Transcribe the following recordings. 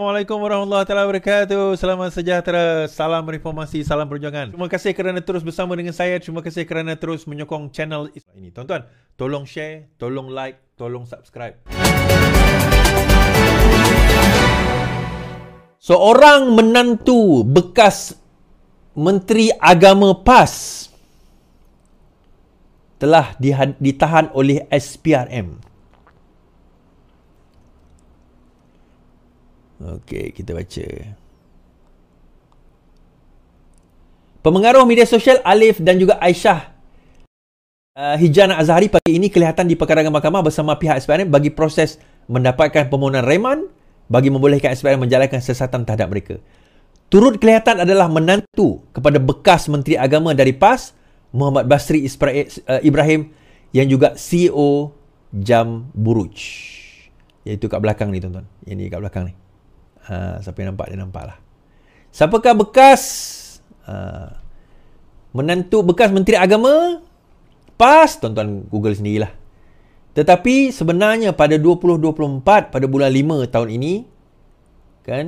Assalamualaikum warahmatullahi taala wabarakatuh. Selamat sejahtera, salam reformasi, salam perjuangan. Terima kasih kerana terus bersama dengan saya. Terima kasih kerana terus menyokong channel ini. Tuan-tuan, tolong share, tolong like, tolong subscribe. Seorang menantu bekas menteri agama PAS telah ditahan oleh SPRM. Okey, kita baca. Pemengaruh media sosial Alif dan juga Aisyah uh, Hijana Azhari pagi ini kelihatan di pekarangan mahkamah bersama pihak SPRM bagi proses mendapatkan permohonan reman bagi membolehkan SPRM menjalankan sesatan terhadap mereka. Turut kelihatan adalah menantu kepada bekas Menteri Agama dari PAS, Muhammad Basri eh, uh, Ibrahim yang juga CEO Jam Buruj. Iaitu kat belakang ni tuan-tuan. Yang ni kat belakang ni ha, siapa yang nampak dia nampak lah siapakah bekas ha, menantu bekas menteri agama pas tuan-tuan google sendirilah tetapi sebenarnya pada 2024 pada bulan 5 tahun ini kan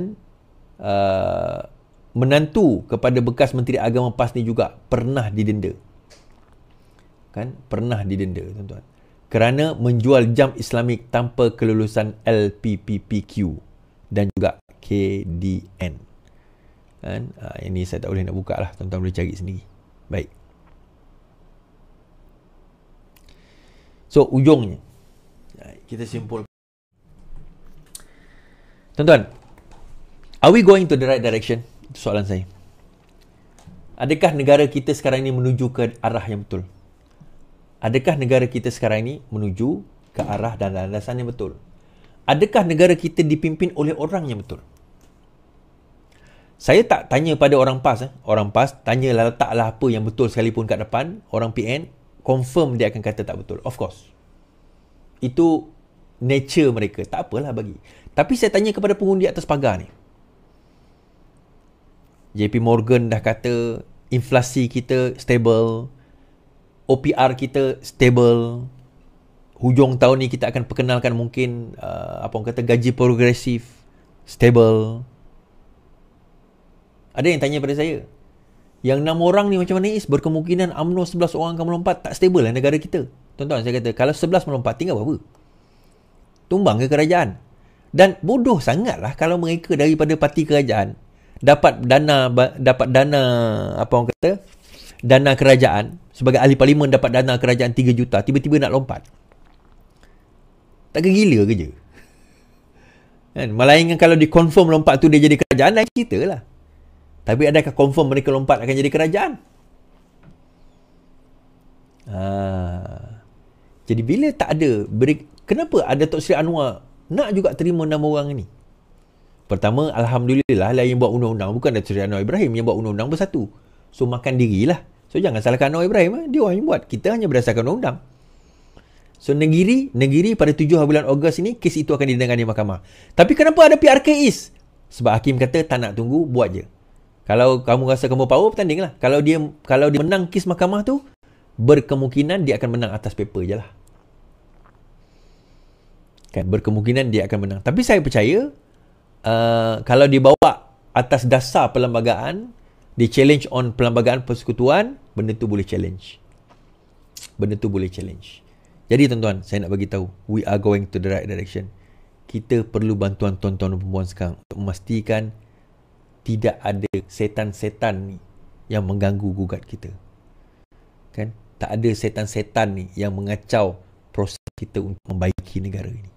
uh, menantu kepada bekas menteri agama PAS ni juga pernah didenda. Kan? Pernah didenda tuan-tuan. Kerana menjual jam Islamik tanpa kelulusan LPPPQ dan juga KDN kan uh, ini saya tak boleh nak buka lah tuan-tuan boleh cari sendiri baik so ujungnya kita simpul tuan-tuan are we going to the right direction itu soalan saya adakah negara kita sekarang ini menuju ke arah yang betul adakah negara kita sekarang ini menuju ke arah dan landasan yang betul adakah negara kita dipimpin oleh orang yang betul saya tak tanya pada orang PAS eh. orang PAS tanya tanyalah letaklah apa yang betul sekalipun kat depan orang PN confirm dia akan kata tak betul of course itu nature mereka tak apalah bagi tapi saya tanya kepada pengundi atas pagar ni JP Morgan dah kata inflasi kita stable OPR kita stable hujung tahun ni kita akan perkenalkan mungkin uh, apa orang kata gaji progresif stable ada yang tanya pada saya Yang enam orang ni macam mana Is Berkemungkinan amno 11 orang akan melompat Tak stable lah negara kita Tuan-tuan saya kata Kalau 11 melompat tinggal apa-apa Tumbang ke kerajaan Dan bodoh sangatlah Kalau mereka daripada parti kerajaan Dapat dana Dapat dana Apa orang kata Dana kerajaan Sebagai ahli parlimen dapat dana kerajaan 3 juta Tiba-tiba nak lompat Tak kegila ke je Kan? Malah ingat kalau dikonfirm lompat tu dia jadi kerajaan lain cerita lah. Tapi adakah confirm mereka lompat akan jadi kerajaan? Ha. Jadi bila tak ada beri, kenapa ada Tok Sri Anwar nak juga terima nama orang ni? Pertama, Alhamdulillah lah yang buat undang-undang. Bukan Dato' Sri Anwar Ibrahim yang buat undang-undang bersatu. So, makan dirilah. So, jangan salahkan Anwar Ibrahim. Eh. Dia orang yang buat. Kita hanya berdasarkan undang-undang. So, negeri, negeri pada 7 bulan Ogos ini, kes itu akan didengar di mahkamah. Tapi kenapa ada PRKIS? Sebab Hakim kata tak nak tunggu, buat je. Kalau kamu rasa kamu power bertanding lah. Kalau dia kalau dia menang kes mahkamah tu berkemungkinan dia akan menang atas paper je lah. Kan? Berkemungkinan dia akan menang. Tapi saya percaya uh, kalau dia bawa atas dasar perlembagaan dia challenge on perlembagaan persekutuan benda tu boleh challenge. Benda tu boleh challenge. Jadi tuan-tuan, saya nak bagi tahu we are going to the right direction. Kita perlu bantuan tuan-tuan dan perempuan sekarang untuk memastikan tidak ada setan-setan ni yang mengganggu gugat kita. Kan? Tak ada setan-setan ni yang mengacau proses kita untuk membaiki negara ini.